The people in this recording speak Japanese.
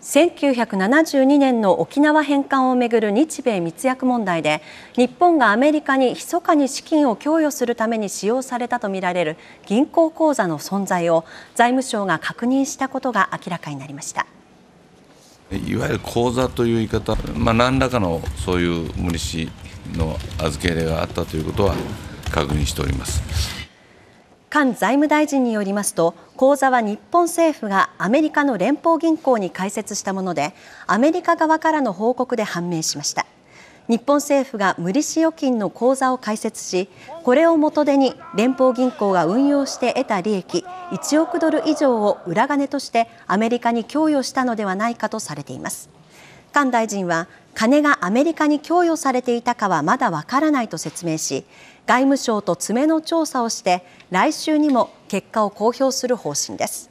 1972年の沖縄返還をめぐる日米密約問題で日本がアメリカに密かに資金を供与するために使用されたとみられる銀行口座の存在を財務省が確認したことが明らかになりましたいわゆる口座という言い方、まあ、何らかのそういう無利子の預け入れがあったということは確認しております。菅財務大臣によりますと口座は日本政府がアメリカの連邦銀行に開設したものでアメリカ側からの報告で判明しました日本政府が無利子預金の口座を開設しこれを元手に連邦銀行が運用して得た利益1億ドル以上を裏金としてアメリカに供与したのではないかとされています菅大臣は金がアメリカに供与されていたかはまだわからないと説明し外務省と詰めの調査をして来週にも結果を公表する方針です。